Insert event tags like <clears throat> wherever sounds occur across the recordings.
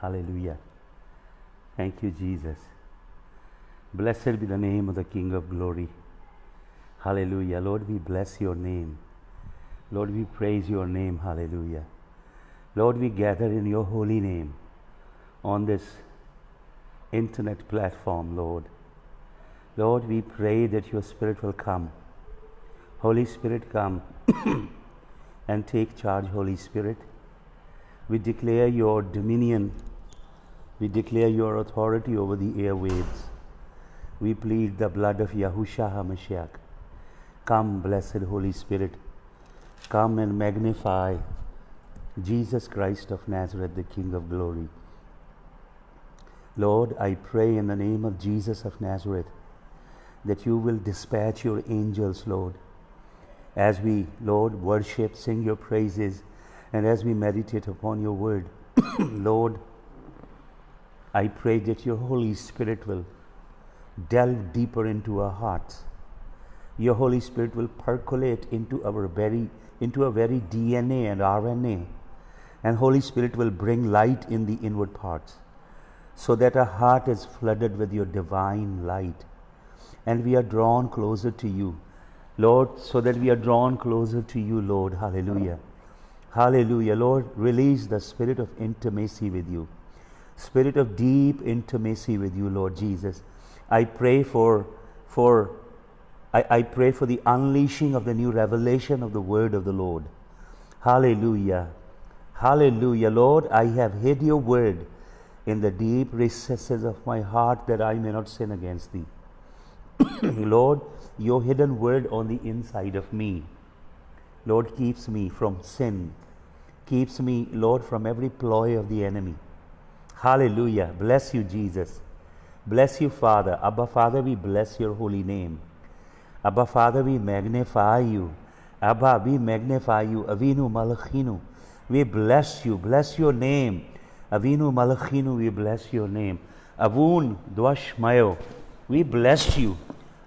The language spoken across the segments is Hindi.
Hallelujah. Thank you, Jesus. Blessed be the name of the King of glory. Hallelujah. Lord, we bless your name. Lord, we praise your name. Hallelujah. Lord, we gather in your holy name on this internet platform, Lord. Lord, we pray that your Spirit will come. Holy Spirit, come <coughs> and take charge, Holy Spirit. We declare your dominion we declare your authority over the airwaves. We plead the blood of Yahushua HaMashiach. Come, blessed Holy Spirit. Come and magnify Jesus Christ of Nazareth, the King of glory. Lord, I pray in the name of Jesus of Nazareth that you will dispatch your angels, Lord, as we, Lord, worship, sing your praises, and as we meditate upon your word. <coughs> Lord, I pray that your Holy Spirit will delve deeper into our hearts. Your Holy Spirit will percolate into our very into our very DNA and RNA. And Holy Spirit will bring light in the inward parts so that our heart is flooded with your divine light and we are drawn closer to you. Lord, so that we are drawn closer to you, Lord. Hallelujah. Hallelujah. Lord, release the spirit of intimacy with you spirit of deep intimacy with you, Lord Jesus. I pray for, for I, I pray for the unleashing of the new revelation of the word of the Lord. Hallelujah. Hallelujah. Lord, I have hid your word in the deep recesses of my heart that I may not sin against thee. <coughs> Lord, your hidden word on the inside of me, Lord, keeps me from sin, keeps me, Lord, from every ploy of the enemy. Hallelujah. Bless you, Jesus. Bless you, Father. Abba, Father, we bless your holy name. Abba, Father, we magnify you. Abba, we magnify you. Avinu Malachinu. We bless you. Bless your name. Avinu Malachinu, we bless your name. Avun Dwashmayo, we bless you.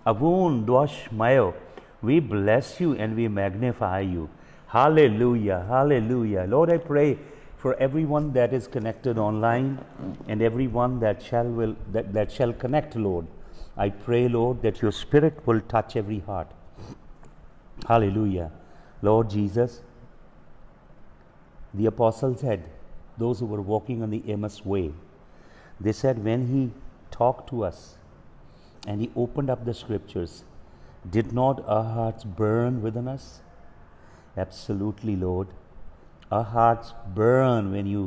Avun Dwashmayo, we bless you and we magnify you. Hallelujah, hallelujah. Lord, I pray for everyone that is connected online and everyone that shall will that, that shall connect lord i pray lord that your spirit will touch every heart hallelujah lord jesus the apostles said those who were walking on the emmaus way they said when he talked to us and he opened up the scriptures did not our hearts burn within us absolutely lord Our hearts burn when you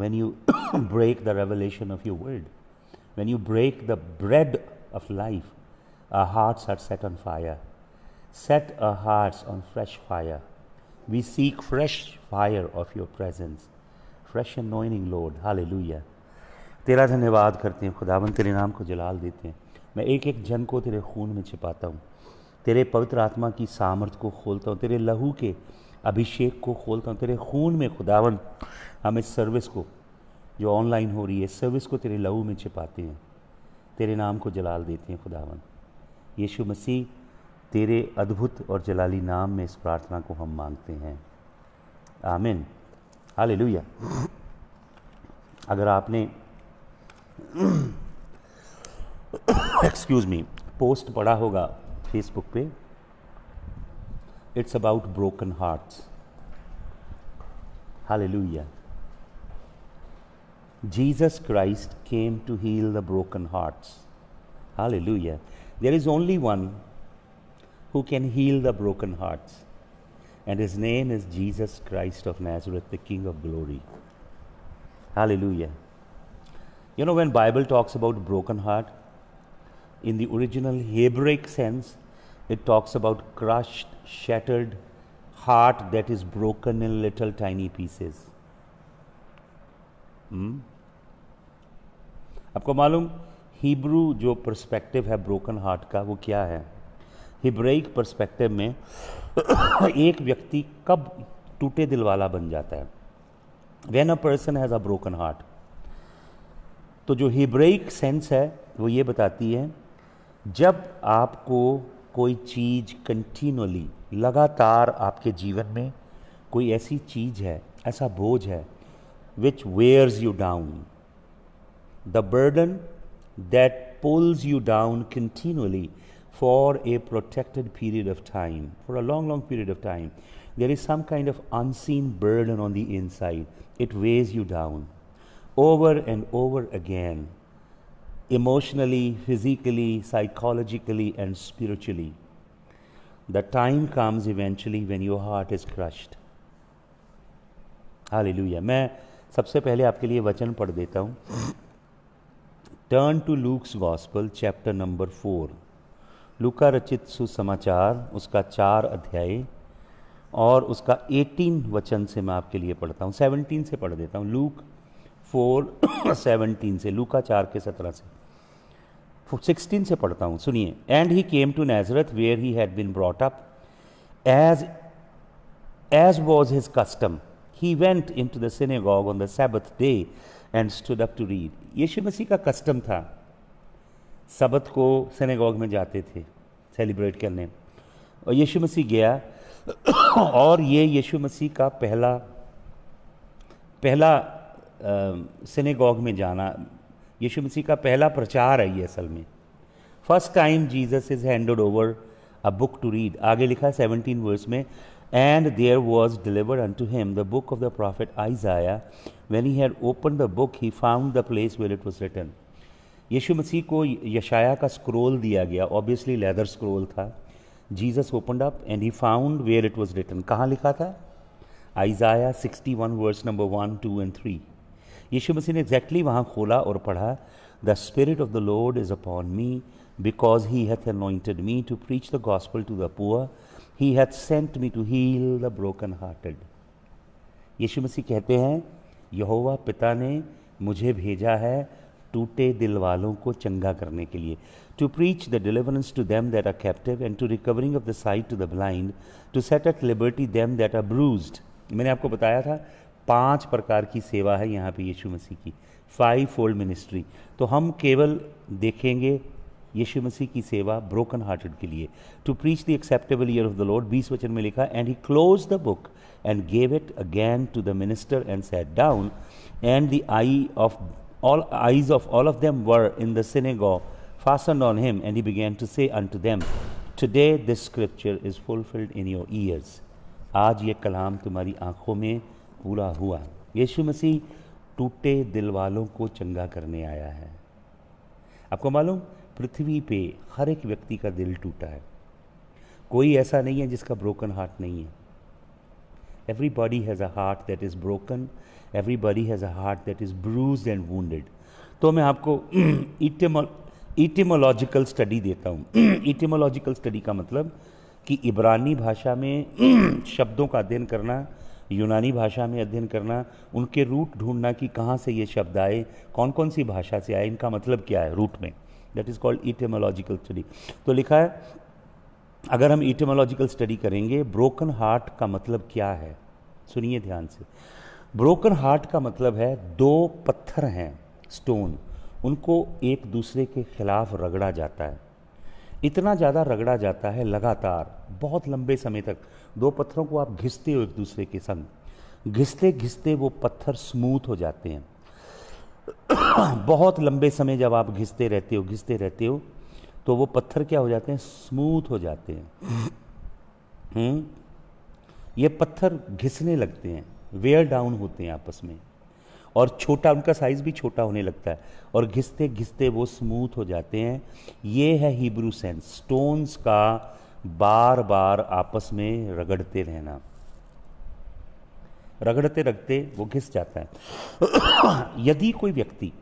when you break the revelation of your word. When you break the bread of life, our hearts are set on fire. Set our hearts on fresh fire. We seek fresh fire of your presence. Fresh anointing, Lord. Hallelujah. तेरा धन्यवाद करते हैं खुदावन तेरे नाम को जलाल देते हैं मैं एक एक जन को तेरे खून में छिपाता हूँ तेरे पवित्र आत्मा की सामर्थ को खोलता हूँ तेरे लहू के अभिषेक को खोलता हूँ तेरे खून में खुदावन हम इस सर्विस को जो ऑनलाइन हो रही है सर्विस को तेरे लहू में छिपाते हैं तेरे नाम को जलाल देते हैं खुदावन यीशु मसीह तेरे अद्भुत और जलाली नाम में इस प्रार्थना को हम मांगते हैं आमिन हालेलुया अगर आपने एक्सक्यूज़ मी पोस्ट पढ़ा होगा फेसबुक पे it's about broken hearts. Hallelujah. Jesus Christ came to heal the broken hearts. Hallelujah. There is only one who can heal the broken hearts, and his name is Jesus Christ of Nazareth, the King of glory. Hallelujah. You know when Bible talks about broken heart in the original Hebraic sense It talks about crushed, shattered heart that is broken in little tiny pieces. Hmm? आपको मालूम हिब्रू जो पर्सपेक्टिव है ब्रोकन हार्ट का वो क्या है हिब्रेक पर्सपेक्टिव में <coughs> एक व्यक्ति कब टूटे दिल वाला बन जाता है when a person has a broken heart तो जो हिब्रेक सेंस है वो ये बताती है जब आपको कोई चीज कंटिन्यूली लगातार आपके जीवन में कोई ऐसी चीज है ऐसा बोझ है which wears you down the burden that pulls you down continuously for a protracted period of time for a long long period of time there is some kind of unseen burden on the inside it weighs you down over and over again emotionally, physically, psychologically, and spiritually. The time comes eventually when your heart is crushed. Hallelujah मैं सबसे पहले आपके लिए वचन पढ़ देता हूँ turn to Luke's gospel chapter number four लुका रचित सुसमाचार उसका चार अध्याय और उसका एटीन वचन से मैं आपके लिए पढ़ता हूँ सेवनटीन से पढ़ देता हूँ लूक फोर सेवनटीन से लूका चार के सत्रह से 16 से पढ़ता हूँ सुनिए and he came to Nazareth where he had been brought up as as was his custom he went into the on the Sabbath day and stood up to read यीशु मसीह का कस्टम था सबत को सेनेगॉग में जाते थे सेलिब्रेट करने और यीशु मसीह गया और ये यीशु मसीह का पहला पहला सेनेगॉग में जाना यीशु मसीह का पहला प्रचार है ये असल में first time Jesus is handed over a book to read आगे लिखा है सेवनटीन वर्स में and there was deliver unto him the book of the prophet आया when he had open the book he found the place well it was written यीशु मसीह को यशाया का स्क्रोल दिया गया ऑब्वियसली लेदर स्क्रोल था Jesus open up and he found where it was written कहाँ लिखा था Isaiah one verse number one two and three यीशु मसीह ने एग्जैक्टली वहाँ खोला और पढ़ा the spirit of the Lord is upon me because he hath anointed me to preach the gospel to the poor he hath sent me to heal the broken hearted यीशु मसीह कहते हैं यहोवा पिता ने मुझे भेजा है टूटे दिल वालों को चंगा करने के लिए to preach the deliverance to them that are captive and to recovering of the sight to the blind to set at liberty them that are bruised मैंने आपको बताया था पांच प्रकार की सेवा है यहाँ पे यीशु मसीह की फाइव फोल्ड मिनिस्ट्री तो हम केवल देखेंगे यीशु मसीह की सेवा ब्रोकन हार्टेड के लिए to preach the acceptable year of the Lord बीस वचन में लिखा and he close the book and gave it again to the minister and sat down and the eye of all eyes of all of them were in the go fastened on him and he began to say unto them today this scripture is fulfilled in your ears आज ये कलाम तुम्हारी आंखों में पूरा हुआ यीशु मसीह टूटे दिल वालों को चंगा करने आया है आपको मालूम पृथ्वी पे हर एक व्यक्ति का दिल टूटा है कोई ऐसा नहीं है जिसका ब्रोकन हार्ट नहीं है everybody has a heart that is broken everybody has a heart that is bruised and wounded तो मैं आपको इटिमोलॉजिकल <clears throat> स्टडी देता हूँ इटिमोलॉजिकल <clears throat> स्टडी का मतलब कि इब्रानी भाषा में <clears throat> शब्दों का अध्ययन करना यूनानी भाषा में अध्ययन करना उनके रूट ढूंढना कि कहाँ से ये शब्द आए कौन कौन सी भाषा से आए इनका मतलब क्या है रूट में that is called etymological study तो लिखा है अगर हम इटेमोलॉजिकल स्टडी करेंगे ब्रोकन हार्ट का मतलब क्या है सुनिए ध्यान से ब्रोकन हार्ट का मतलब है दो पत्थर हैं स्टोन उनको एक दूसरे के खिलाफ रगड़ा जाता है इतना ज़्यादा रगड़ा जाता है लगातार बहुत लंबे समय तक दो पत्थरों को आप घिसते हो एक दूसरे के संग घिसते घिसते वो पत्थर स्मूथ हो जाते हैं <coughs> बहुत लंबे समय जब आप घिसते रहते हो घिसते रहते हो तो वो पत्थर क्या हो जाते हैं स्मूथ हो जाते हैं <coughs> हम्म ये पत्थर घिसने लगते हैं वेयर डाउन होते हैं आपस में और छोटा उनका साइज़ भी छोटा होने लगता है और घिसते घिसते वो स्मूथ हो जाते हैं ये है हिब्रू सेंस स्टोन्स का बार बार आपस में रगड़ते रहना रगड़ते रगते वो घिस जाता है <coughs> यदि कोई व्यक्ति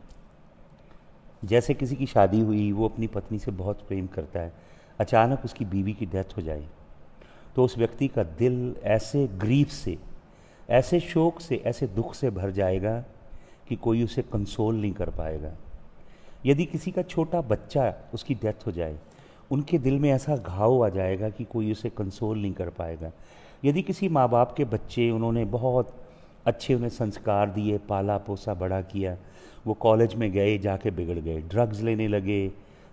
जैसे किसी की शादी हुई वो अपनी पत्नी से बहुत प्रेम करता है अचानक उसकी बीवी की डेथ हो जाए तो उस व्यक्ति का दिल ऐसे ग्रीफ से ऐसे शोक से ऐसे दुख से भर जाएगा कि कोई उसे कंसोल नहीं कर पाएगा यदि किसी का छोटा बच्चा उसकी डेथ हो जाए उनके दिल में ऐसा घाव आ जाएगा कि कोई उसे कंसोल नहीं कर पाएगा यदि किसी माँ बाप के बच्चे उन्होंने बहुत अच्छे उन्हें संस्कार दिए पाला पोसा बड़ा किया वो कॉलेज में गए जाके बिगड़ गए ड्रग्स लेने लगे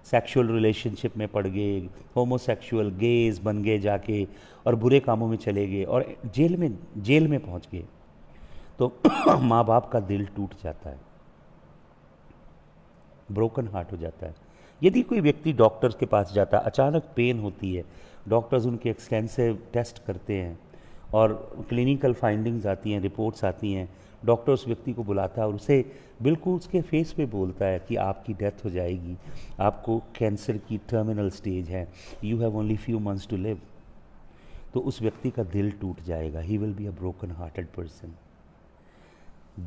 सेक्सुअल रिलेशनशिप में पड़ गए होमोसेक्सुअल गेज बन गए जाके और बुरे कामों में चले गए और जेल में जेल में पहुंच गए तो <clears throat> माँ बाप का दिल टूट जाता है ब्रोकन हार्ट हो जाता है यदि कोई व्यक्ति डॉक्टर्स के पास जाता अचानक पेन होती है डॉक्टर्स उनके एक्सटेंसिव टेस्ट करते हैं और क्लिनिकल फाइंडिंग्स आती हैं रिपोर्ट्स आती हैं डॉक्टर उस व्यक्ति को बुलाता है और उसे बिल्कुल उसके फेस पे बोलता है कि आपकी डेथ हो जाएगी आपको कैंसर की टर्मिनल स्टेज है you have only few months to live तो उस व्यक्ति का दिल टूट जाएगा he will be a broken hearted person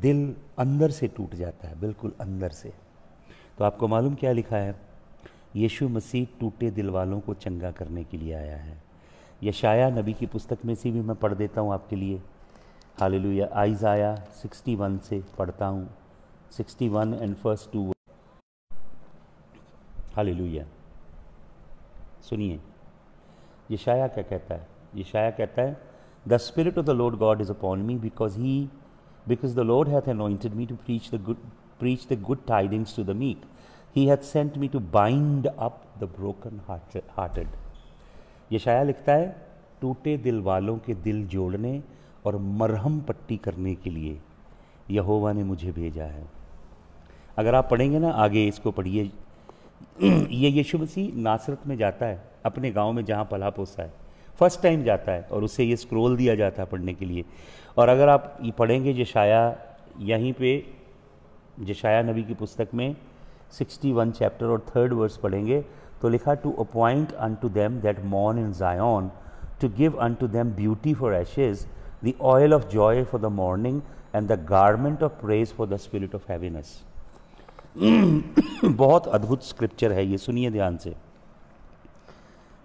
दिल अंदर से टूट जाता है बिल्कुल अंदर से तो आपको मालूम क्या लिखा है यीशु मसीह टूटे दिल वालों को चंगा करने के लिए आया है यशाया नबी की पुस्तक में से भी मैं पढ़ देता हूँ आपके लिए hallelujah Isaiah sixty one से पढ़ता हूँ sixty one and first two hallelujah सुनिए यशाया क्या कहता है यशाया कहता है the spirit of the Lord God is upon me because he because the Lord hath anointed me to preach the good preach the good tidings to the meek he hath sent me to bind up the broken hearted ये शाया लिखता है टूटे दिल वालों के दिल जोड़ने और मरहम पट्टी करने के लिए यहोवा ने मुझे भेजा है अगर आप पढ़ेंगे ना आगे इसको पढ़िए ये यीशु मसीह नासरत में जाता है अपने गांव में जहां पला पोसा है फर्स्ट टाइम जाता है और उसे ये स्क्रोल दिया जाता है पढ़ने के लिए और अगर आप ये पढ़ेंगे जशाया यहीं पे जशाया नबी की पुस्तक में सिक्सटी वन चैप्टर और थर्ड वर्स पढ़ेंगे तो लिखा to appoint unto them that mourn in Zion to give unto them beauty for ashes the oil of joy for the mourning and the garment of praise for the spirit of heaviness बहुत अद्भुत स्क्रिप्चर है ये सुनिए ध्यान से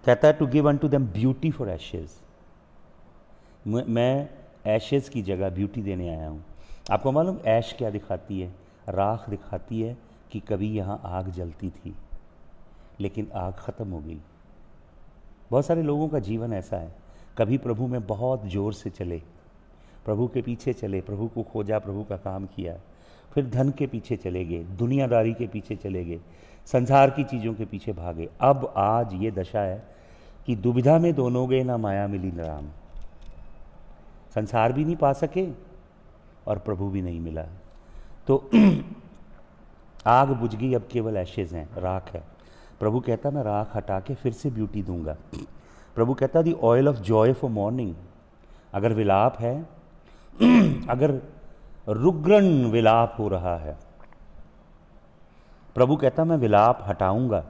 कहता है to give unto them beauty for ashes मैं एशेज की जगह ब्यूटी देने आया हूँ आपको मालूम ऐश क्या दिखाती है राख दिखाती है कि कभी यहाँ आग जलती थी लेकिन आग ख़त्म हो गई बहुत सारे लोगों का जीवन ऐसा है कभी प्रभु में बहुत ज़ोर से चले प्रभु के पीछे चले प्रभु को खोजा प्रभु का काम किया फिर धन के पीछे चले गए दुनियादारी के पीछे चले गए संसार की चीज़ों के पीछे भागे अब आज ये दशा है कि दुविधा में दोनों गए ना माया मिली न राम संसार भी नहीं पा सके और प्रभु भी नहीं मिला तो <clears throat> आग बुझ गई अब केवल ऐशेज हैं राख है प्रभु कहता मैं राख हटा के फिर से ब्यूटी दूंगा प्रभु कहता the oil of joy for mourning अगर विलाप है <clears throat> अगर रुग्रण विलाप हो रहा है प्रभु कहता मैं विलाप हटाऊंगा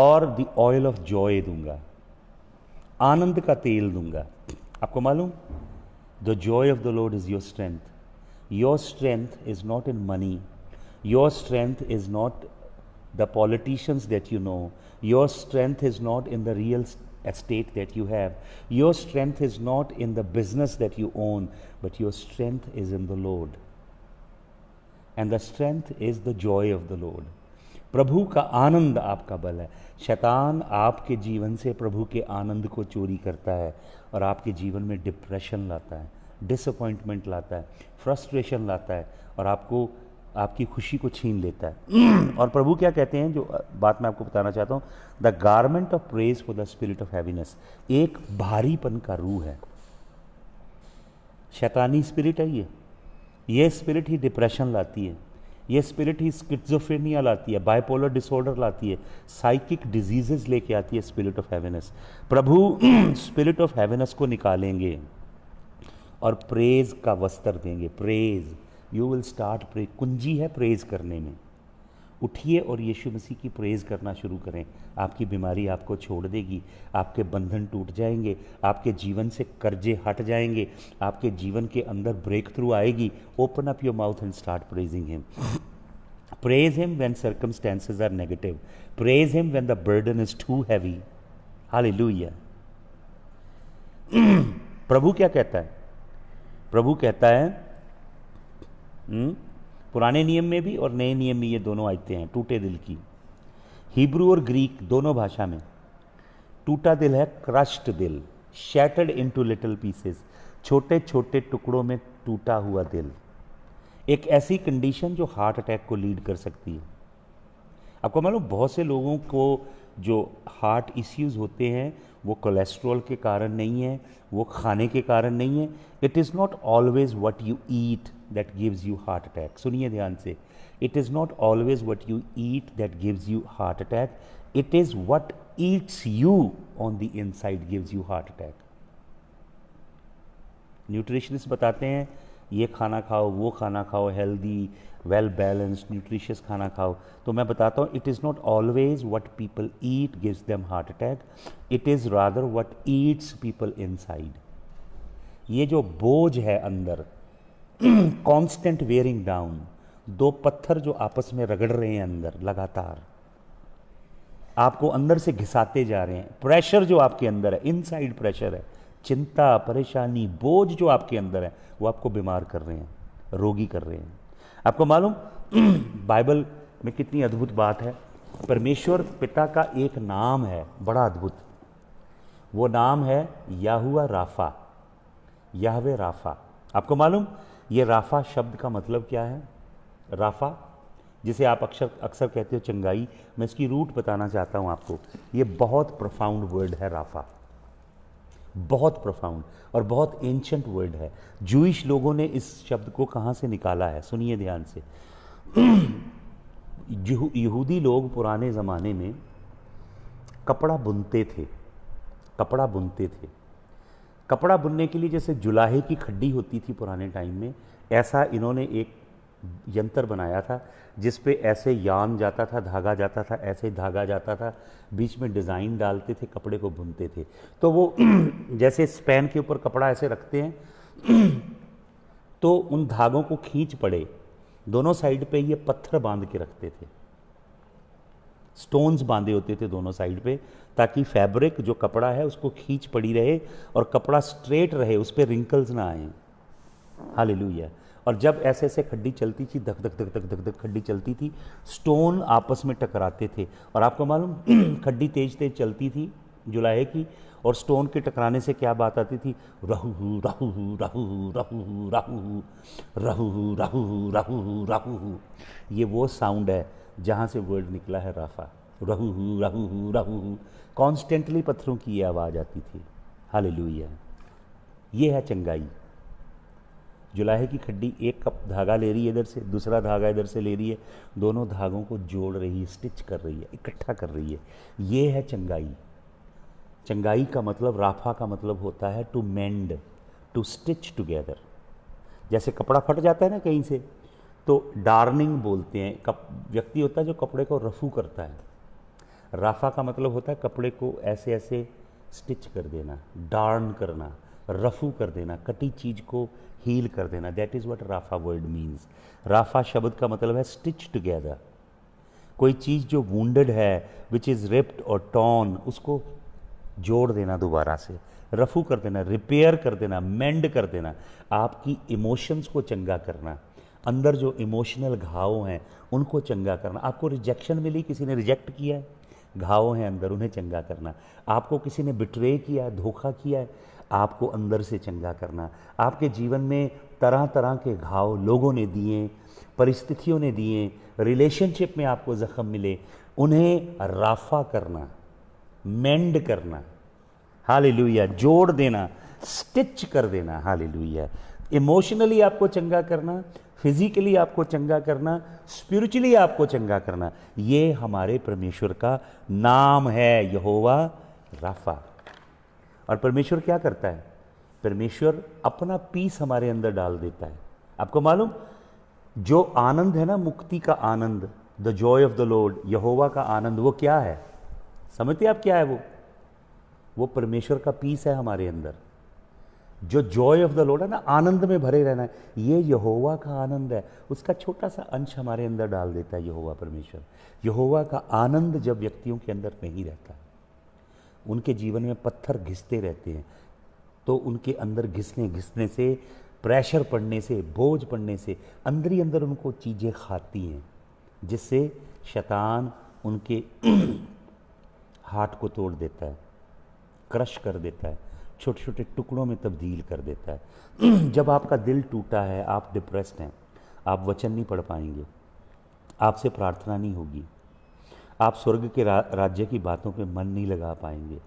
और दी ऑयल ऑफ जॉय दूंगा आनंद का तेल दूंगा आपको मालूम the joy of the Lord is your strength your strength is not in money Your strength is not the politicians that you know. Your strength is not in the real estate that you have. Your strength is not in the business that you own, but your strength is in the Lord. And the strength is the joy of the Lord. प्रभु का आनंद आपका बल है शैतान आपके जीवन से प्रभु के आनंद को चोरी करता है और आपके जीवन में डिप्रेशन लाता है डिसअपॉइंटमेंट लाता है फ्रस्ट्रेशन लाता है और आपको आपकी खुशी को छीन लेता है और प्रभु क्या कहते हैं जो बात मैं आपको बताना चाहता हूँ the garment of praise for the spirit of heaviness एक भारीपन का रूह है शैतानी स्पिरिट है ये ये स्पिरिट ही डिप्रेशन लाती है ये स्पिरिट ही स्किट्जोफेनिया लाती है बाइपोलर डिसऑर्डर लाती है साइकिक डिजीजेज लेके आती है स्पिरिट ऑफ हैवीनेस प्रभु स्पिरिट ऑफ हैवीनेस को निकालेंगे और प्रेज का वस्त्र देंगे praise you will start pray कुंजी है प्रेज़ करने में उठिए और यीशु मसीह की प्रेज़ करना शुरू करें आपकी बीमारी आपको छोड़ देगी आपके बंधन टूट जाएंगे आपके जीवन से कर्जे हट जाएंगे आपके जीवन के अंदर ब्रेक थ्रू आएगी open up your mouth and start praising him praise him when circumstances are negative praise him when the burden is too heavy hallelujah प्रभु क्या कहता है प्रभु कहता है हम्म? पुराने नियम में भी और नए नियम में ये दोनों आयतें हैं टूटे दिल की हिब्रू और ग्रीक दोनों भाषा में टूटा दिल है क्रश्ड दिल शैटर्ड इनटू लिटिल पीसेस छोटे छोटे टुकड़ों में टूटा हुआ दिल एक ऐसी कंडीशन जो हार्ट अटैक को लीड कर सकती है आपको मालूम बहुत से लोगों को जो हार्ट इश्यूज होते हैं वो कोलेस्ट्रॉल के कारण नहीं है वो खाने के कारण नहीं है it is not always what you eat that gives you heart attack सुनिए ध्यान से it is not always what you eat that gives you heart attack it is what eats you on the inside gives you heart attack nutritionist बताते हैं ये खाना खाओ वो खाना खाओ हेल्दी वेल बैलेंस्ड न्यूट्रिशियस खाना खाओ तो मैं बताता हूँ it is not always what people eat gives them heart attack it is rather what eats people inside ये जो बोझ है अंदर कॉन्स्टेंट वेयरिंग डाउन दो पत्थर जो आपस में रगड़ रहे हैं अंदर लगातार आपको अंदर से घिसाते जा रहे हैं प्रेशर जो आपके अंदर है इनसाइड प्रेशर है चिंता परेशानी बोझ जो आपके अंदर है वो आपको बीमार कर रहे हैं रोगी कर रहे हैं आपको मालूम <clears throat> बाइबल में कितनी अद्भुत बात है परमेश्वर पिता का एक नाम है बड़ा अद्भुत वो नाम है याहुआ राफा याहवे राफा आपको मालूम ये राफा शब्द का मतलब क्या है राफा जिसे आप अक्सर अक्सर कहते हो चंगाई मैं इसकी रूट बताना चाहता हूँ आपको ये बहुत प्रोफाउंड वर्ड है राफा बहुत प्रोफाउंड और बहुत एंशंट वर्ड है जूइश लोगों ने इस शब्द को कहाँ से निकाला है सुनिए ध्यान से <clears throat> यहूदी लोग पुराने ज़माने में कपड़ा बुनते थे कपड़ा बुनते थे कपड़ा बुनने के लिए जैसे जुलाहे की खड्डी होती थी पुराने टाइम में ऐसा इन्होंने एक यंत्र बनाया था जिस पे ऐसे यान जाता था धागा जाता था ऐसे धागा जाता था बीच में डिज़ाइन डालते थे कपड़े को बुनते थे तो वो <clears throat> जैसे स्पैन के ऊपर कपड़ा ऐसे रखते हैं <clears throat> तो उन धागों को खींच पड़े दोनों साइड पे ये पत्थर बांध के रखते थे स्टोन्स बांधे होते थे दोनों साइड पे ताकि फैब्रिक जो कपड़ा है उसको खींच पड़ी रहे और कपड़ा स्ट्रेट रहे उस पर रिंकल्स ना आए हाल और जब ऐसे ऐसे खड्डी चलती थी धक धक धक धक धक धक खड्डी चलती थी स्टोन आपस में टकराते थे और आपको मालूम खड्डी तेज तेज चलती थी जुलाहे की और स्टोन के टकराने से क्या बात आती थी रहू रहू रहू रहू रहू रहू रहू रहू रहू ये वो साउंड है जहाँ से वर्ड निकला है राफा रहू रहू रहू कॉन्स्टेंटली पत्थरों की ये आवाज़ आती थी हाल ये है चंगाई जुलाहे की खड्डी एक कप धागा ले रही है इधर से दूसरा धागा इधर से ले रही है दोनों धागों को जोड़ रही है स्टिच कर रही है इकट्ठा कर रही है ये है चंगाई चंगाई का मतलब राफा का मतलब होता है to mend to stitch together जैसे कपड़ा फट जाता है ना कहीं से तो डार्निंग बोलते हैं कप व्यक्ति होता है जो कपड़े को रफू करता है राफा का मतलब होता है कपड़े को ऐसे ऐसे स्टिच कर देना डार्न करना रफू कर देना कटी चीज़ को हील कर देना दैट इज़ व्हाट राफा वर्ड मीन्स राफा शब्द का मतलब है स्टिच टुगेदर कोई चीज़ जो वूंडेड है विच इज़ रिप्ड और टॉन उसको जोड़ देना दोबारा से रफू कर देना रिपेयर कर देना मेंड कर देना आपकी इमोशंस को चंगा करना अंदर जो इमोशनल घाव हैं उनको चंगा करना आपको रिजेक्शन मिली किसी ने रिजेक्ट किया है घाव हैं अंदर उन्हें चंगा करना आपको किसी ने बिट्रे किया है धोखा किया है आपको अंदर से चंगा करना आपके जीवन में तरह तरह के घाव लोगों ने दिए परिस्थितियों ने दिए रिलेशनशिप में आपको ज़ख्म मिले उन्हें राफा करना मेंड करना हाल जोड़ देना स्टिच कर देना हाल इमोशनली आपको चंगा करना फिजिकली आपको चंगा करना स्पिरिचुअली आपको चंगा करना ये हमारे परमेश्वर का नाम है यहोवा राफा और परमेश्वर क्या करता है परमेश्वर अपना पीस हमारे अंदर डाल देता है आपको मालूम जो आनंद है ना मुक्ति का आनंद the joy of the Lord यहोवा का आनंद वो क्या है समझते आप क्या है वो वो परमेश्वर का पीस है हमारे अंदर जो जॉय ऑफ द लॉर्ड है ना आनंद में भरे रहना है ये यहोवा का आनंद है उसका छोटा सा अंश हमारे अंदर डाल देता है यहोवा परमेश्वर यहोवा का आनंद जब व्यक्तियों के अंदर नहीं रहता है उनके जीवन में पत्थर घिसते रहते हैं तो उनके अंदर घिसने घिसने से प्रेशर पड़ने से बोझ पड़ने से अंदर ही अंदर उनको चीज़ें खाती हैं जिससे शैतान उनके <clears throat> हार्ट को तोड़ देता है क्रश कर देता है छोटे छोटे टुकड़ों में तब्दील कर देता है <clears throat> जब आपका दिल टूटा है आप डिप्रेस्ड हैं आप वचन नहीं पढ़ पाएंगे आपसे प्रार्थना नहीं होगी आप स्वर्ग के रा, राज्य की बातों पे मन नहीं लगा पाएंगे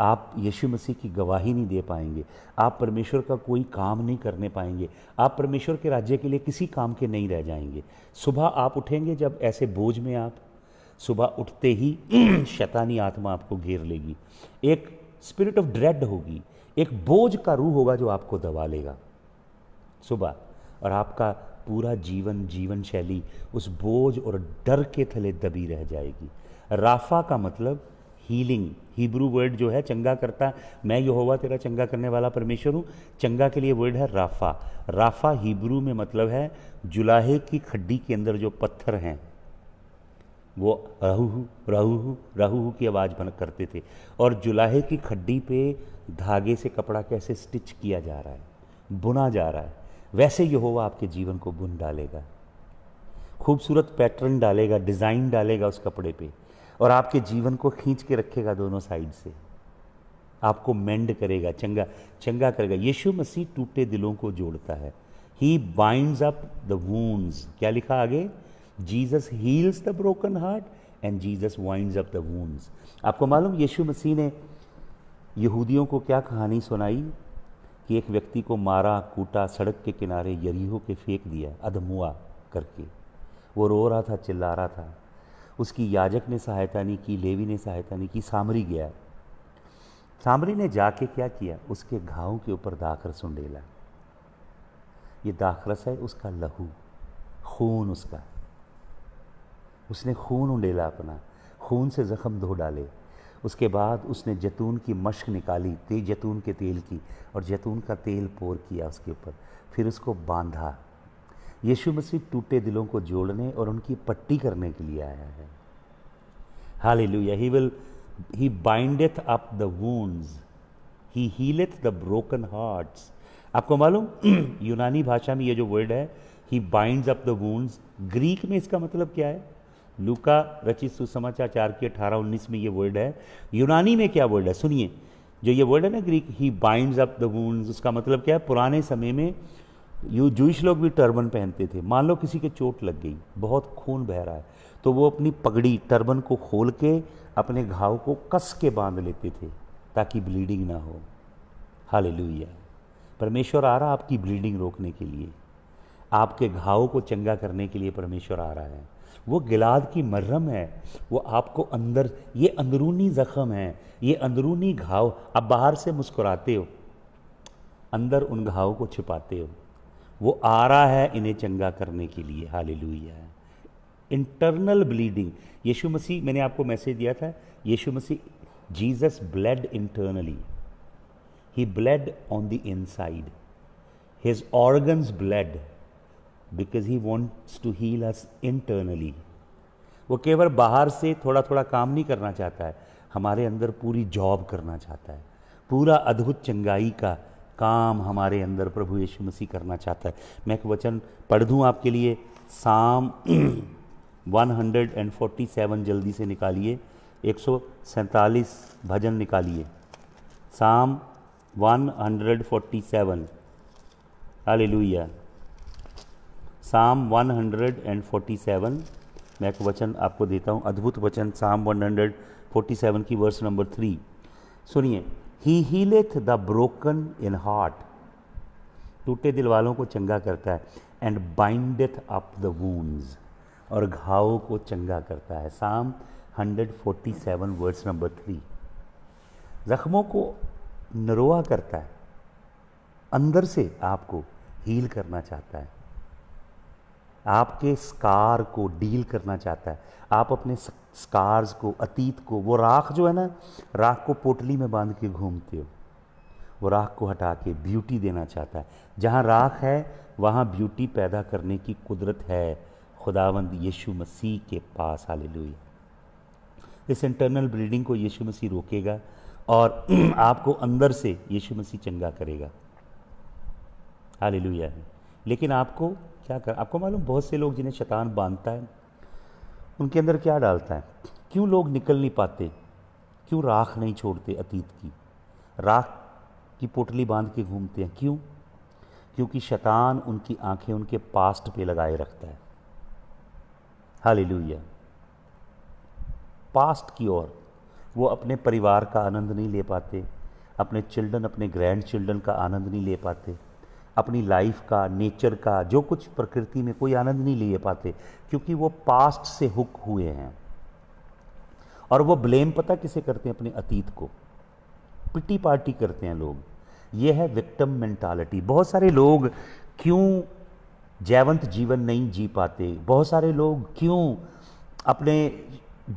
आप यीशु मसीह की गवाही नहीं दे पाएंगे आप परमेश्वर का कोई काम नहीं करने पाएंगे आप परमेश्वर के राज्य के लिए किसी काम के नहीं रह जाएंगे सुबह आप उठेंगे जब ऐसे बोझ में आप सुबह उठते ही <clears throat> शैतानी आत्मा आपको घेर लेगी एक स्पिरिट ऑफ ड्रेड होगी एक बोझ का रूह होगा जो आपको दबा लेगा सुबह और आपका पूरा जीवन जीवन शैली उस बोझ और डर के थले दबी रह जाएगी राफा का मतलब हीलिंग हिब्रू वर्ड जो है चंगा करता मैं हुआ तेरा चंगा करने वाला परमेश्वर हूँ चंगा के लिए वर्ड है राफा राफा हिब्रू में मतलब है जुलाहे की खड्डी के अंदर जो पत्थर हैं वो राहू रहू रहू की आवाज़ बन करते थे और जुलाहे की खड्डी पे धागे से कपड़ा कैसे स्टिच किया जा रहा है बुना जा रहा है वैसे यहोवा आपके जीवन को बुन डालेगा खूबसूरत पैटर्न डालेगा डिज़ाइन डालेगा उस कपड़े पे और आपके जीवन को खींच के रखेगा दोनों साइड से आपको मेंड करेगा चंगा चंगा करेगा यीशु मसीह टूटे दिलों को जोड़ता है he bind up the wounds क्या लिखा आगे Jesus heals the broken heart and Jesus winds up the wounds आपको मालूम यीशु मसीह ने यहूदियों को क्या कहानी सुनाई कि एक व्यक्ति को मारा कूटा सड़क के किनारे यरीहो के फेंक दिया अधमुआ करके वो रो रहा था चिल्ला रहा था उसकी याजक ने सहायता नहीं की लेवी ने सहायता नहीं की सामरी गया सामरी ने जाके क्या किया उसके घाव के ऊपर दाखरस उंडेला ये दाखरस है उसका लहू खून उसका उसने खून उंडेला अपना खून से ज़ख्म धो डाले उसके बाद उसने जैतून की मश्क निकाली तेज जैतून के तेल की और जैतून का तेल पोर किया उसके ऊपर फिर उसको बांधा यीशु मसीह टूटे दिलों को जोड़ने और उनकी पट्टी करने के लिए आया है hallelujah he will he bindeth up the wounds he healeth the broken hearts आपको मालूम <clears throat> यूनानी भाषा में ये जो वर्ड है he binds up the wounds Greek में इसका मतलब क्या है लूका रचित सुसमाचार चार की अठारह उन्नीस में ये वर्ड है यूनानी में क्या वर्ड है सुनिए जो ये वर्ड है ना Greek he bind up the wounds उसका मतलब क्या है पुराने समय में यू जूश लोग भी टर्बन पहनते थे मान लो किसी के चोट लग गई बहुत खून बह रहा है तो वो अपनी पगड़ी टर्बन को खोल के अपने घाव को कस के बांध लेते थे ताकि ब्लीडिंग ना हो हाल परमेश्वर आ रहा आपकी ब्लीडिंग रोकने के लिए आपके घाव को चंगा करने के लिए परमेश्वर आ रहा है वो गिलाद की मर्रम है वो आपको अंदर ये अंदरूनी ज़ख़म है ये अंदरूनी घाव आप बाहर से मुस्कुराते हो अंदर उन घाव को छिपाते हो वो आ रहा है इन्हें चंगा करने के लिए हाल है इंटरनल ब्लीडिंग यीशु मसीह मैंने आपको मैसेज दिया था यीशु मसीह Jesus blood internally he blood on the inside his organs blood because he wants to heal us internally वो केवल बाहर से थोड़ा थोड़ा काम नहीं करना चाहता है हमारे अंदर पूरी जॉब करना चाहता है पूरा अद्भुत चंगाई का काम हमारे अंदर प्रभु यीशु मसीह करना चाहता है मैं एक वचन पढ़ दूं आपके लिए साम 147 <clears throat> जल्दी से निकालिए एक भजन निकालिए साम 147 हालेलुया साम 147 मैं एक वचन आपको देता हूँ अद्भुत वचन साम 147 की वर्स नंबर थ्री सुनिए he healeth the broken in heart टूटे दिल वालों को चंगा करता है and bindeth up the wounds और घावों को चंगा करता है साम 147 वर्स नंबर थ्री ज़ख्मों को नरोआ करता है अंदर से आपको हील करना चाहता है आपके स्कार को डील करना चाहता है आप अपने स्कार्स को अतीत को वो राख जो है ना राख को पोटली में बांध के घूमते हो वो राख को हटा के ब्यूटी देना चाहता है जहाँ राख है वहाँ ब्यूटी पैदा करने की कुदरत है खुदावंद यीशु मसीह के पास हाल इस इंटरनल ब्रीडिंग को यीशु मसीह रोकेगा और <clears throat> आपको अंदर से यीशु मसीह चंगा करेगा हाल है लेकिन आपको क्या कर आपको मालूम बहुत से लोग जिन्हें शैतान बांधता है उनके अंदर क्या डालता है क्यों लोग निकल नहीं पाते क्यों राख नहीं छोड़ते अतीत की राख की पोटली बांध के घूमते हैं क्यों क्योंकि शैतान उनकी आंखें उनके पास्ट पे लगाए रखता है हालेलुया पास्ट की ओर वो अपने परिवार का आनंद नहीं ले पाते अपने चिल्ड्रन अपने ग्रैंड चिल्ड्रन का आनंद नहीं ले पाते अपनी लाइफ का नेचर का जो कुछ प्रकृति में कोई आनंद नहीं ले पाते क्योंकि वो पास्ट से हुक हुए हैं और वो ब्लेम पता किसे करते हैं अपने अतीत को पिटी पार्टी करते हैं लोग ये है विक्टम मेंटालिटी बहुत सारे लोग क्यों जैवंत जीवन नहीं जी पाते बहुत सारे लोग क्यों अपने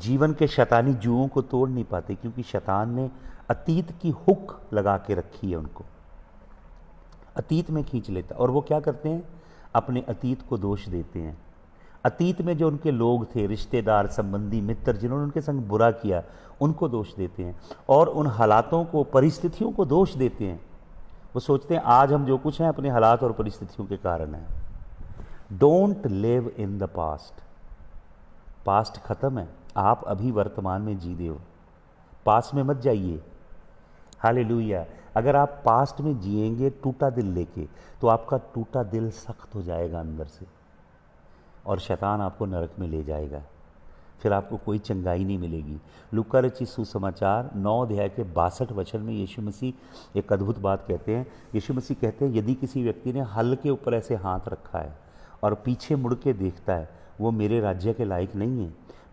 जीवन के शैतानी जुओं को तोड़ नहीं पाते क्योंकि शैतान ने अतीत की हुक लगा के रखी है उनको अतीत में खींच लेता और वो क्या करते हैं अपने अतीत को दोष देते हैं अतीत में जो उनके लोग थे रिश्तेदार संबंधी मित्र जिन्होंने उनके संग बुरा किया उनको दोष देते हैं और उन हालातों को परिस्थितियों को दोष देते हैं वो सोचते हैं आज हम जो कुछ हैं अपने हालात और परिस्थितियों के कारण हैं don't live in the past past ख़त्म है आप अभी वर्तमान में जी दे हो पास में मत जाइए हाल अगर आप पास्ट में जिएंगे टूटा दिल लेके तो आपका टूटा दिल सख्त हो जाएगा अंदर से और शैतान आपको नरक में ले जाएगा फिर आपको कोई चंगाई नहीं मिलेगी लुका रची सुसमाचार नौ अध्याय के बासठ वचन में यीशु मसीह एक अद्भुत बात कहते हैं यीशु मसीह कहते हैं यदि किसी व्यक्ति ने हल के ऊपर ऐसे हाथ रखा है और पीछे मुड़ के देखता है वो मेरे राज्य के लायक नहीं है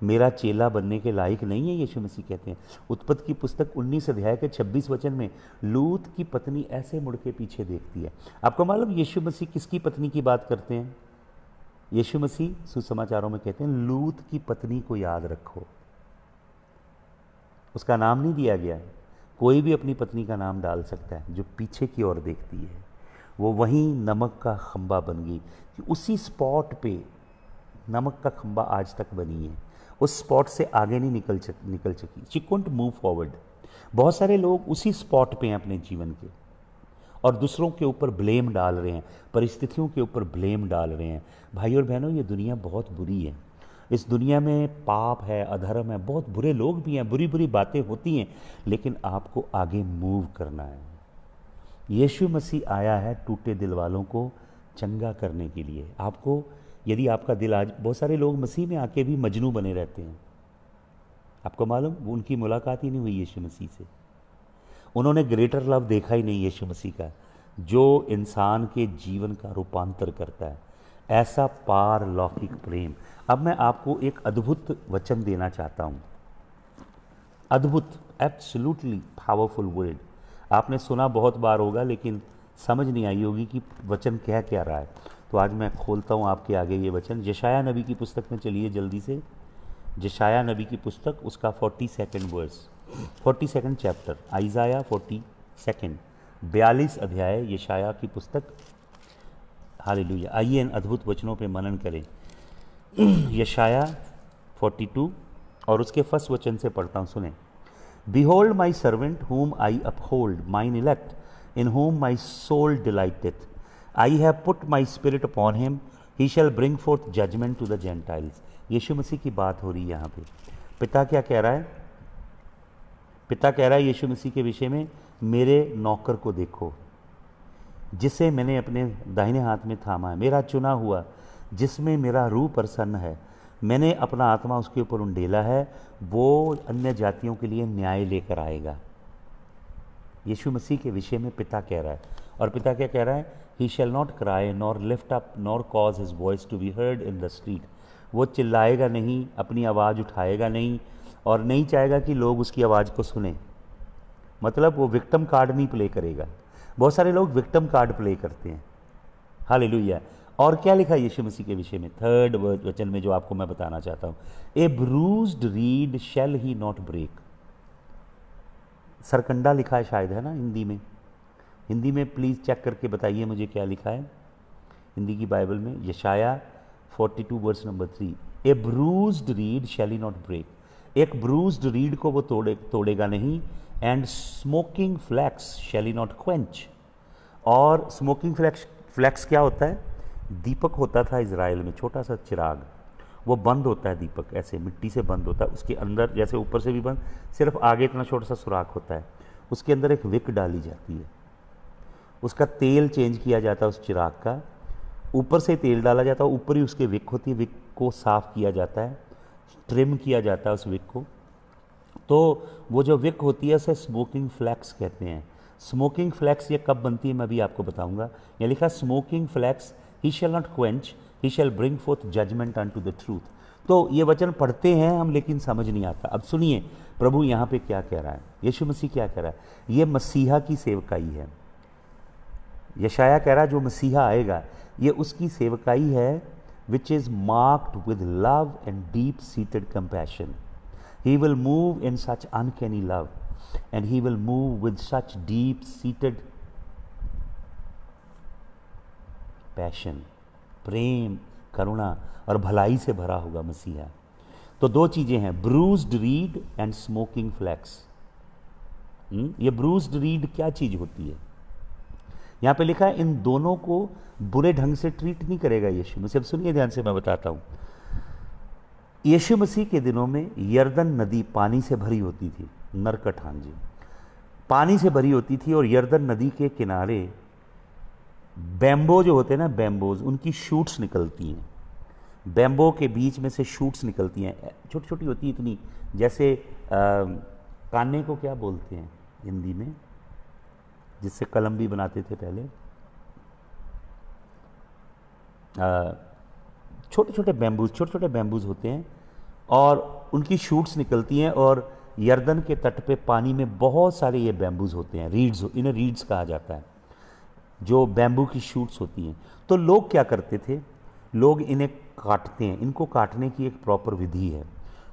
मेरा चेला बनने के लायक नहीं है यीशु मसीह कहते हैं उत्पत्ति की पुस्तक 19 अध्याय के 26 वचन में लूत की पत्नी ऐसे मुड़ के पीछे देखती है आपको मालूम यीशु मसीह किसकी पत्नी की बात करते हैं यीशु मसीह सुसमाचारों में कहते हैं लूत की पत्नी को याद रखो उसका नाम नहीं दिया गया कोई भी अपनी पत्नी का नाम डाल सकता है जो पीछे की ओर देखती है वो वहीं नमक का खम्बा बन गई उसी स्पॉट पे नमक का खम्बा आज तक बनी है उस स्पॉट से आगे नहीं निकल चक, निकल चुकी शी कुंट मूव फॉरवर्ड बहुत सारे लोग उसी स्पॉट पे हैं अपने जीवन के और दूसरों के ऊपर ब्लेम डाल रहे हैं परिस्थितियों के ऊपर ब्लेम डाल रहे हैं भाई और बहनों ये दुनिया बहुत बुरी है इस दुनिया में पाप है अधर्म है बहुत बुरे लोग भी हैं बुरी बुरी बातें होती हैं लेकिन आपको आगे मूव करना है यीशु मसीह आया है टूटे दिल वालों को चंगा करने के लिए आपको यदि आपका दिल आज बहुत सारे लोग मसीह में आके भी मजनू बने रहते हैं आपको मालूम उनकी मुलाकात ही नहीं हुई यीशु मसीह से उन्होंने ग्रेटर लव देखा ही नहीं यीशु मसीह का जो इंसान के जीवन का रूपांतर करता है ऐसा पार लौकिक प्रेम अब मैं आपको एक अद्भुत वचन देना चाहता हूँ अद्भुत एब्सोल्युटली पावरफुल वर्ड आपने सुना बहुत बार होगा लेकिन समझ नहीं आई होगी कि वचन क्या क्या रहा है तो आज मैं खोलता हूँ आपके आगे ये वचन जशाया नबी की पुस्तक में चलिए जल्दी से जशाया नबी की पुस्तक उसका forty second verse forty second chapter Isaiah forty second बयालीस अध्याय यशाया की पुस्तक हाल आइए इन अद्भुत वचनों पर मनन करें यशाया टू और उसके फर्स्ट वचन से पढ़ता हूँ सुने behold my servant whom I uphold mine elect in whom my soul delighteth I have put my spirit upon him he shall bring forth judgment to the Gentiles यीशु मसीह की बात हो रही है यहाँ पे पिता क्या कह रहा है पिता कह रहा है यीशु मसीह के विषय में मेरे नौकर को देखो जिसे मैंने अपने दाहिने हाथ में थामा है मेरा चुना हुआ जिसमें मेरा रूह प्रसन्न है मैंने अपना आत्मा उसके ऊपर उंडेला है वो अन्य जातियों के लिए न्याय लेकर आएगा यीशु मसीह के विषय में पिता कह रहा है और पिता क्या कह रहा है he shall not cry nor lift up nor cause his voice to be heard in the street वो चिल्लाएगा नहीं अपनी आवाज़ उठाएगा नहीं और नहीं चाहेगा कि लोग उसकी आवाज़ को सुने मतलब वो विक्टम कार्ड नहीं प्ले करेगा बहुत सारे लोग विक्टम कार्ड प्ले करते हैं हाल और क्या लिखा यीशु मसीह के विषय में थर्ड वचन में जो आपको मैं बताना चाहता हूँ a bruised reed shall he not break सरकंडा लिखा है शायद है ना हिंदी में हिंदी में प्लीज़ चेक करके बताइए मुझे क्या लिखा है हिंदी की बाइबल में यशाया 42 verse number three a bruised reed shall he not break एक ब्रूज्ड रीड को वो तोड़े तोड़ेगा नहीं and smoking flax shall he not quench और स्मोकिंग फ्लैक्स फ्लैक्स क्या होता है दीपक होता था इसराइल में छोटा सा चिराग वो बंद होता है दीपक ऐसे मिट्टी से बंद होता है उसके अंदर जैसे ऊपर से भी बंद सिर्फ आगे इतना छोटा सा सुराख होता है उसके अंदर एक विक डाली जाती है उसका तेल चेंज किया जाता है उस चिराग का ऊपर से तेल डाला जाता है ऊपर ही उसके विक होती है विक को साफ़ किया जाता है ट्रिम किया जाता है उस विक को तो वो जो विक होती है उसे स्मोकिंग फ्लैक्स कहते हैं स्मोकिंग फ्लैक्स ये कब बनती है मैं भी आपको बताऊंगा ये लिखा smoking flax he shall not quench he shall bring forth judgment unto the truth तो ये वचन पढ़ते हैं हम लेकिन समझ नहीं आता अब सुनिए प्रभु यहाँ पे क्या कह रहा है यीशु मसीह क्या कह रहा है ये मसीहा की सेवकाई है यशाया कह रहा जो मसीहा आएगा ये उसकी सेवकाई है which is marked with love and deep seated compassion he will move in such uncanny love and he will move with such deep seated passion प्रेम करुणा और भलाई से भरा होगा मसीहा तो दो चीजें हैं bruised reed and smoking flax ये ब्रूज रीड क्या चीज होती है यहाँ पे लिखा है इन दोनों को बुरे ढंग से ट्रीट नहीं करेगा यीशु मसीह अब सुनिए ध्यान से मैं बताता हूँ यीशु मसीह के दिनों में यर्दन नदी पानी से भरी होती थी नरकट हाँ जी पानी से भरी होती थी और यर्दन नदी के किनारे बैम्बो जो होते हैं ना बैम्बोज उनकी शूट्स निकलती हैं बैम्बो के बीच में से शूट्स निकलती हैं छोटी छोटी होती इतनी जैसे आ, काने को क्या बोलते हैं हिंदी में जिससे कलम भी बनाते थे पहले छोटे छोटे बैम्बूज छोटे छोटे बैम्बूज होते हैं और उनकी शूट्स निकलती हैं और यर्दन के तट पे पानी में बहुत सारे ये बैम्बूज होते हैं रीड्स इन्हें रीड्स कहा जाता है जो बैम्बू की शूट्स होती हैं तो लोग क्या करते थे लोग इन्हें काटते हैं इनको काटने की एक प्रॉपर विधि है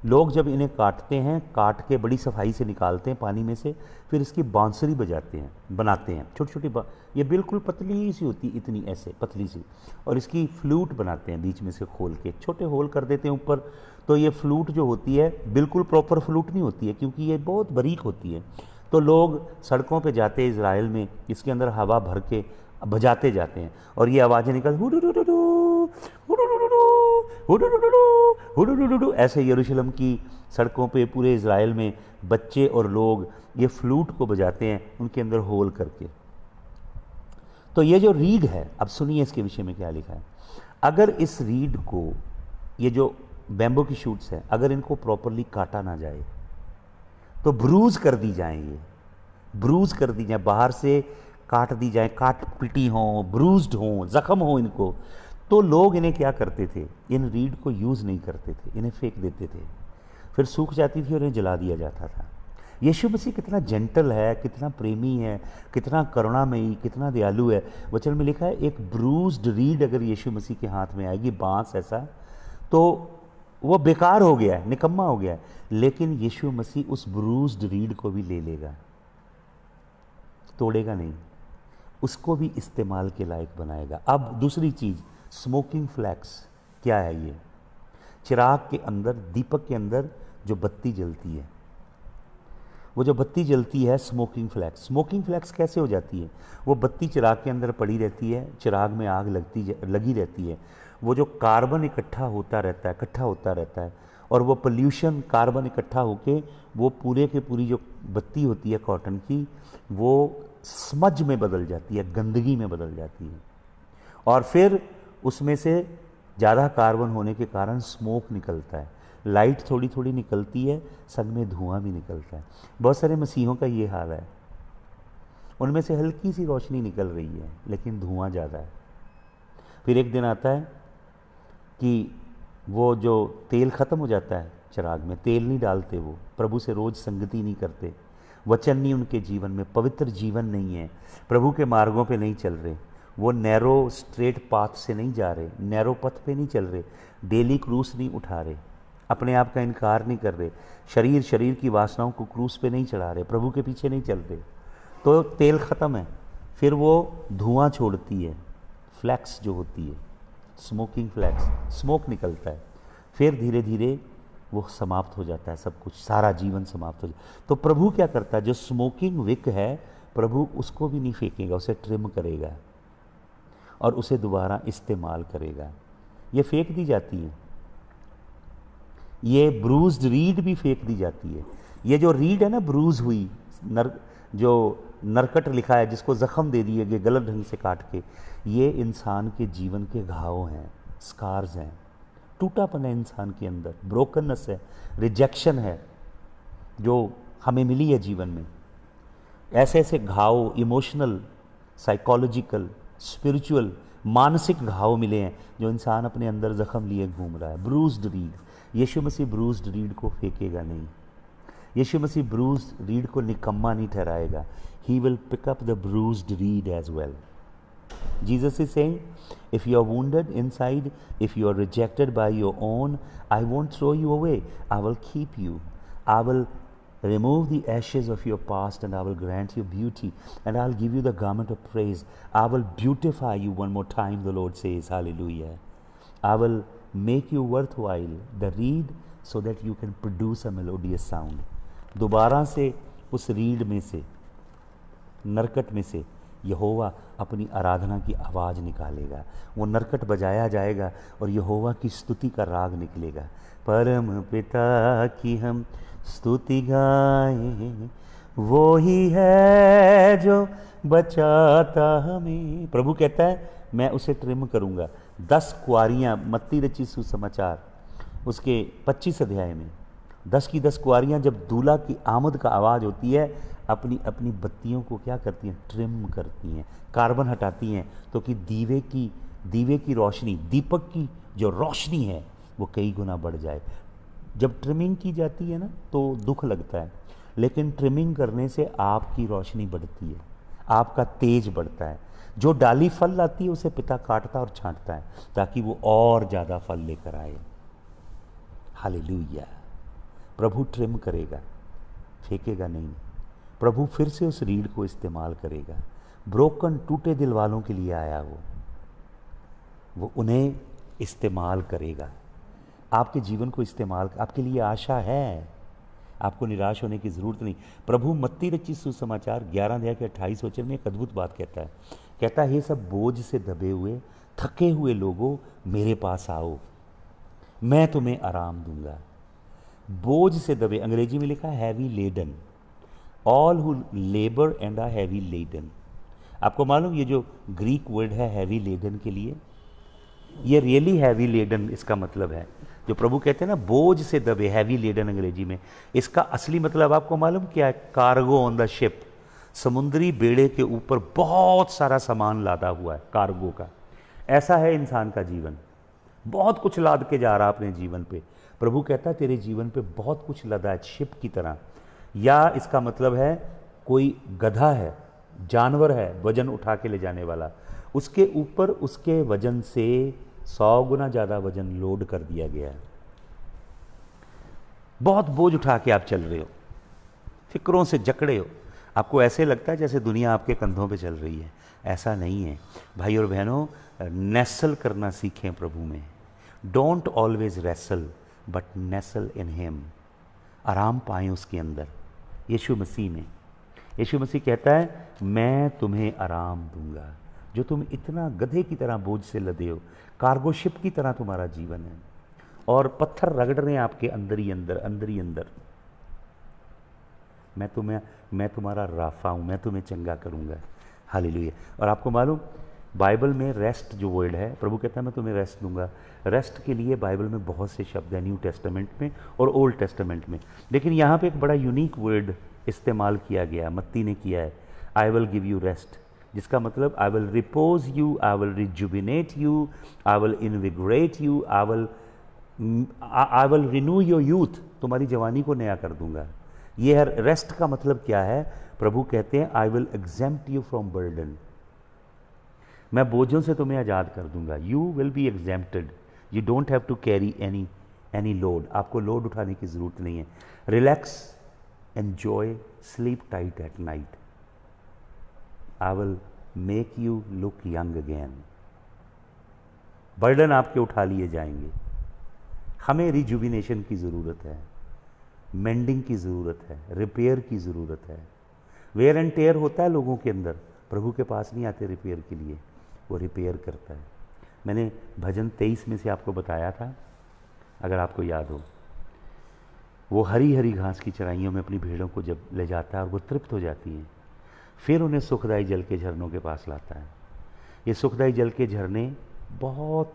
लोग जब इन्हें काटते हैं काट के बड़ी सफाई से निकालते हैं पानी में से फिर इसकी बांसुरी बजाते हैं बनाते हैं छोटी छोटी ये बिल्कुल पतली सी होती इतनी ऐसे पतली सी और इसकी फ्लूट बनाते हैं बीच में से खोल के छोटे होल कर देते हैं ऊपर तो ये फ्लूट जो होती है बिल्कुल प्रॉपर फ्लूट नहीं होती है क्योंकि ये बहुत बारीक होती है तो लोग सड़कों पर जाते हैं इसराइल में इसके अंदर हवा भर के बजाते जाते हैं और ये आवाज़ें निकल ऐसे यरूशलम की सड़कों पे पूरे इसराइल में बच्चे और लोग ये फ्लूट को बजाते हैं उनके अंदर होल करके तो ये जो रीड है अब सुनिए इसके विषय में क्या लिखा है अगर इस रीड को ये जो बैम्बो की शूट्स हैं अगर इनको प्रॉपरली काटा ना जाए तो ब्रूज कर दी जाए ये ब्रूज कर दी जाए बाहर से काट दी जाए काट पिटी हों ब्रूज्ड हों जख्म हों इनको तो लोग इन्हें क्या करते थे इन रीढ़ को यूज़ नहीं करते थे इन्हें फेंक देते थे फिर सूख जाती थी और इन्हें जला दिया जाता था यीशु मसीह कितना जेंटल है कितना प्रेमी है कितना करुणामयी कितना दयालु है वचन में लिखा है एक ब्रूज्ड रीड अगर यीशु मसीह के हाथ में आएगी बांस ऐसा तो वो बेकार हो गया है निकम्मा हो गया है लेकिन यीशु मसीह उस ब्रूज्ड रीड को भी ले लेगा तोड़ेगा नहीं उसको भी इस्तेमाल के लायक बनाएगा अब दूसरी चीज़ स्मोकिंग फ्लैक्स क्या है ये चिराग के अंदर दीपक के अंदर जो बत्ती जलती है वो जो बत्ती जलती है स्मोकिंग फ्लैक्स स्मोकिंग फ्लैक्स कैसे हो जाती है वो बत्ती चिराग के अंदर पड़ी रहती है चिराग में आग लगती लगी रहती है वो जो कार्बन इकट्ठा होता रहता है इकट्ठा होता रहता है और वो पोल्यूशन कार्बन इकट्ठा होके वो पूरे के पूरी जो बत्ती होती है कॉटन की वो समझ में बदल जाती है गंदगी में बदल जाती है और फिर उसमें से ज़्यादा कार्बन होने के कारण स्मोक निकलता है लाइट थोड़ी थोड़ी निकलती है संग में धुआं भी निकलता है बहुत सारे मसीहों का ये हाल है उनमें से हल्की सी रोशनी निकल रही है लेकिन धुआं ज़्यादा है फिर एक दिन आता है कि वो जो तेल ख़त्म हो जाता है चिराग में तेल नहीं डालते वो प्रभु से रोज़ संगति नहीं करते वचन नहीं उनके जीवन में पवित्र जीवन नहीं है प्रभु के मार्गों पे नहीं चल रहे वो नैरो स्ट्रेट पाथ से नहीं जा रहे नैरो पथ पे नहीं चल रहे डेली क्रूस नहीं उठा रहे अपने आप का इनकार नहीं कर रहे शरीर शरीर की वासनाओं को क्रूस पे नहीं चढ़ा रहे प्रभु के पीछे नहीं चल रहे तो तेल ख़त्म है फिर वो धुआं छोड़ती है फ्लैक्स जो होती है स्मोकिंग फ्लैक्स स्मोक निकलता है फिर धीरे धीरे वो समाप्त हो जाता है सब कुछ सारा जीवन समाप्त हो जाता तो प्रभु क्या करता है जो स्मोकिंग विक है प्रभु उसको भी नहीं फेंकेगा उसे ट्रिम करेगा और उसे दोबारा इस्तेमाल करेगा ये फेंक दी जाती है ये ब्रूज रीड भी फेंक दी जाती है ये जो रीड है ना ब्रूज हुई नर जो नरकट लिखा है जिसको ज़ख्म दे दिए गए गलत ढंग से काट के ये इंसान के जीवन के घाव हैं स्कार्स हैं टूटापन है इंसान के अंदर ब्रोकननेस है रिजेक्शन है जो हमें मिली है जीवन में ऐसे ऐसे घाव इमोशनल साइकोलॉजिकल स्पिरिचुअल मानसिक घाव मिले हैं जो इंसान अपने अंदर ज़ख्म लिए घूम रहा है ब्रूस्ड रीड यीशु मसीह ब्रूस्ड रीड को फेंकेगा नहीं यीशु मसीह ब्रूस्ड रीड को निकम्मा नहीं ठहराएगा he will pick up the bruised reed as well Jesus is saying, if you are wounded inside, if you are rejected by your own, I won't throw you away. I will keep you. I will remove the ashes of your past and I will grant you beauty and I'll give you the garment of praise. I will beautify you one more time, the Lord says. Hallelujah. I will make you worthwhile, the reed, so that you can produce a melodious sound. दोबारा से उस रीड में से नरकट में से यहोवा अपनी आराधना की आवाज़ निकालेगा वो नरकट बजाया जाएगा और यहोवा की स्तुति का राग निकलेगा परम पिता की हम स्तुति गाएं वो ही है जो बचाता हमें प्रभु कहता है मैं उसे ट्रिम करूंगा दस कुआरियां मत्ती रची सुसमाचार उसके पच्चीस अध्याय में दस की दस कुआरियां जब दूल्हा की आमद का आवाज़ होती है अपनी अपनी बत्तियों को क्या करती हैं ट्रिम करती हैं कार्बन हटाती हैं तो कि दीवे की दीवे की रोशनी दीपक की जो रोशनी है वो कई गुना बढ़ जाए जब ट्रिमिंग की जाती है ना तो दुख लगता है लेकिन ट्रिमिंग करने से आपकी रोशनी बढ़ती है आपका तेज बढ़ता है जो डाली फल लाती है उसे पिता काटता और छांटता है ताकि वो और ज़्यादा फल लेकर आए हाली प्रभु ट्रिम करेगा फेंकेगा नहीं प्रभु फिर से उस रीढ़ को इस्तेमाल करेगा ब्रोकन टूटे दिल वालों के लिए आया वो वो उन्हें इस्तेमाल करेगा आपके जीवन को इस्तेमाल आपके लिए आशा है आपको निराश होने की ज़रूरत नहीं प्रभु मत्ती रची सुसमाचार ग्यारह दया के अट्ठाईस वचन में एक अद्भुत बात कहता है कहता है ये सब बोझ से दबे हुए थके हुए लोगों मेरे पास आओ मैं तुम्हें आराम दूंगा बोझ से दबे अंग्रेजी में लिखा heavy laden all who labour and are heavy laden आपको मालूम ये जो ग्रीक वर्ड है हैवी लेडन के लिए ये रियली हैवी लेडन इसका मतलब है जो प्रभु कहते हैं ना बोझ से दबे हैवी लेडन अंग्रेजी में इसका असली मतलब आपको मालूम क्या है कार्गो ऑन द शिप समुद्री बेड़े के ऊपर बहुत सारा सामान लादा हुआ है कार्गो का ऐसा है इंसान का जीवन बहुत कुछ लाद के जा रहा अपने जीवन पे प्रभु कहता है तेरे जीवन पे बहुत कुछ लदा है शिप की तरह या इसका मतलब है कोई गधा है जानवर है वजन उठा के ले जाने वाला उसके ऊपर उसके वजन से सौ गुना ज़्यादा वजन लोड कर दिया गया है बहुत बोझ उठा के आप चल रहे हो फिक्रों से जकड़े हो आपको ऐसे लगता है जैसे दुनिया आपके कंधों पे चल रही है ऐसा नहीं है भाई और बहनों नेसल करना सीखें प्रभु में don't always wrestle but nestle in him आराम पाएं उसके अंदर यीशु मसीह में यीशु मसीह कहता है मैं तुम्हें आराम दूंगा जो तुम इतना गधे की तरह बोझ से लदे हो कार्गोशिप की तरह तुम्हारा जीवन है और पत्थर रगड़ रहे हैं आपके अंदर ही अंदर अंदर ही अंदर मैं तुम्हें मैं तुम्हारा राफा हूँ मैं तुम्हें चंगा करूँगा हाली और आपको मालूम बाइबल में रेस्ट जो वर्ड है प्रभु कहता है मैं तुम्हें रेस्ट दूंगा रेस्ट के लिए बाइबल में बहुत से शब्द हैं न्यू टेस्टामेंट में और ओल्ड टेस्टामेंट में लेकिन यहाँ पे एक बड़ा यूनिक वर्ड इस्तेमाल किया गया मत्ती ने किया है I will give you rest जिसका मतलब I will repose you I will rejuvenate you I will invigorate you I will I will renew your youth तुम्हारी जवानी को नया कर दूंगा ये है रेस्ट का मतलब क्या है प्रभु कहते हैं I will exempt you from burden मैं बोझों से तुम्हें आज़ाद कर दूंगा you will be exempted you don't have to carry any any load आपको लोड उठाने की ज़रूरत नहीं है relax enjoy sleep tight at night I will make you look young again burden आपके उठा लिए जाएंगे हमें रिजुबिनेशन की ज़रूरत है मेंडिंग की ज़रूरत है रिपेयर की ज़रूरत है वेयर एंड टेयर होता है लोगों के अंदर प्रभु के पास नहीं आते रिपेयर के लिए वो रिपेयर करता है मैंने भजन तेईस में से आपको बताया था अगर आपको याद हो वो हरी हरी घास की चराइयों में अपनी भीड़ों को जब ले जाता है और वो तृप्त हो जाती हैं फिर उन्हें सुखदाई जल के झरनों के पास लाता है ये सुखदाई जल के झरने बहुत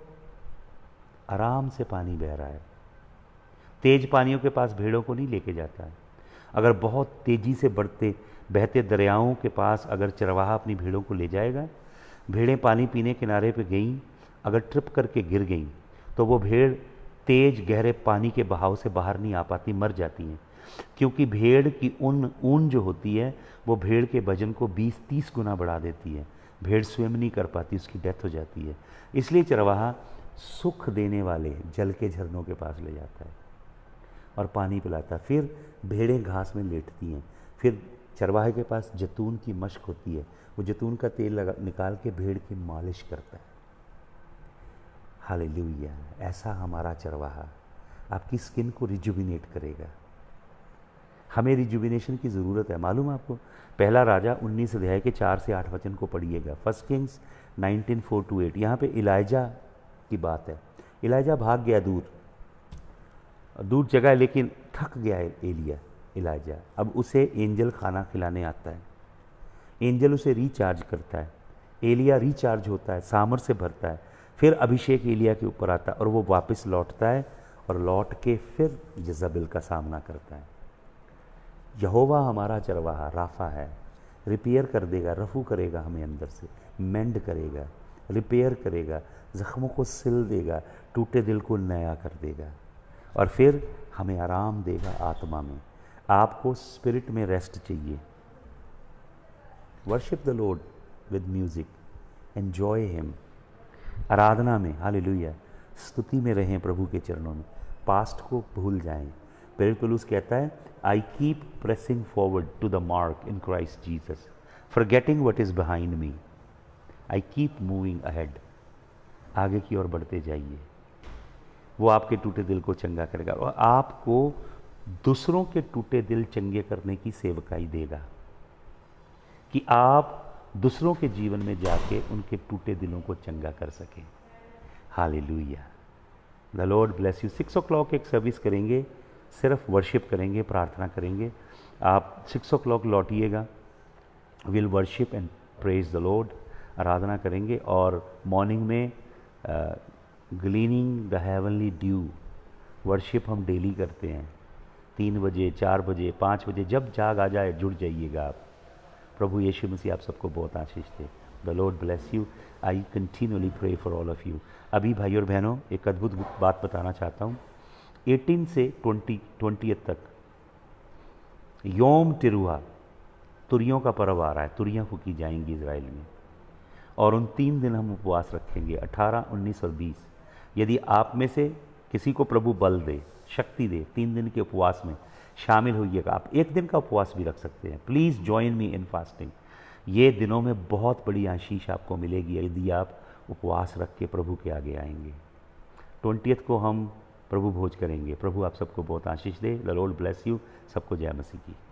आराम से पानी बह रहा है तेज पानियों के पास भीड़ों को नहीं लेके जाता है अगर बहुत तेज़ी से बढ़ते बहते दरियाओं के पास अगर चरवाहा अपनी भीड़ों को ले जाएगा भीड़ें पानी पीने किनारे पे गईं अगर ट्रिप करके गिर गई तो वो भेड़ तेज गहरे पानी के बहाव से बाहर नहीं आ पाती मर जाती हैं क्योंकि भेड़ की ऊन ऊन जो होती है वो भेड़ के वजन को 20-30 गुना बढ़ा देती है भेड़ स्विम नहीं कर पाती उसकी डेथ हो जाती है इसलिए चरवाहा सुख देने वाले जल के झरनों के पास ले जाता है और पानी पिलाता है फिर भेड़ें घास में लेटती हैं फिर चरवाहे के पास जैतून की मश्क होती है वो जैतून का तेल लगा निकाल के भेड़ की मालिश करता है हाल ऐसा हमारा चरवाहा आपकी स्किन को रिजुविनेट करेगा हमें रिजुविनेशन की ज़रूरत है मालूम है आपको पहला राजा उन्नीस अध्याय के चार से आठ वचन को पढ़िएगा first Kings nineteen four to eight यहाँ पर इलायजा की बात है इलाइजा भाग गया दूर दूर जगह है लेकिन थक गया एलिया इलायजा अब उसे एंजल खाना खिलाने आता है एंजल उसे रिचार्ज करता है एलिया रिचार्ज होता है सामर से भरता है फिर अभिषेक एलिया के ऊपर आता है और वो वापस लौटता है और लौट के फिर जजबिल का सामना करता है यहोवा हमारा चरवाहा राफा है रिपेयर कर देगा रफू करेगा हमें अंदर से मेंड करेगा रिपेयर करेगा ज़ख्मों को सिल देगा टूटे दिल को नया कर देगा और फिर हमें आराम देगा आत्मा में आपको स्पिरिट में रेस्ट चाहिए worship the Lord with music enjoy him आराधना में हालेलुया स्तुति में रहें प्रभु के चरणों में पास्ट को भूल जाएं पेरेट पलूस कहता है I keep pressing forward to the mark in Christ Jesus forgetting what is behind me I keep moving ahead आगे की ओर बढ़ते जाइए वो आपके टूटे दिल को चंगा करेगा और आपको दूसरों के टूटे दिल चंगे करने की सेवकाई देगा कि आप दूसरों के जीवन में जाके उनके टूटे दिलों को चंगा कर सकें हाल the Lord bless you six o'clock एक सर्विस करेंगे सिर्फ वर्शिप करेंगे प्रार्थना करेंगे आप सिक्स ओ क्लॉक लौटिएगा will worship and praise the Lord आराधना करेंगे और मॉर्निंग में gleaning the heavenly dew worship हम डेली करते हैं तीन बजे चार बजे पाँच बजे जब जाग आ जाए जुड़ जाइएगा आप प्रभु यीशु मसीह आप सबको बहुत आशीष दे the Lord bless you I continuously pray for all of you अभी भाई और बहनों एक अद्भुत बात बताना चाहता हूँ 18 से 20 ट्वेंटी तक योम तिरुआ तुरियों का पर्व आ रहा है तुरियाँ फूकी जाएंगी इसराइल में और उन तीन दिन हम उपवास रखेंगे 18, 19 और 20 यदि आप में से किसी को प्रभु बल दे शक्ति दे तीन दिन के उपवास में शामिल होइएगा आप एक दिन का उपवास भी रख सकते हैं please join me in fasting ये दिनों में बहुत बड़ी आशीष आपको मिलेगी यदि आप उपवास रख के प्रभु के आगे आएंगे ट्वेंटियथ को हम प्रभु भोज करेंगे प्रभु आप सबको बहुत आशीष दे द लॉर्ड ब्लेस यू सबको जय मसीह की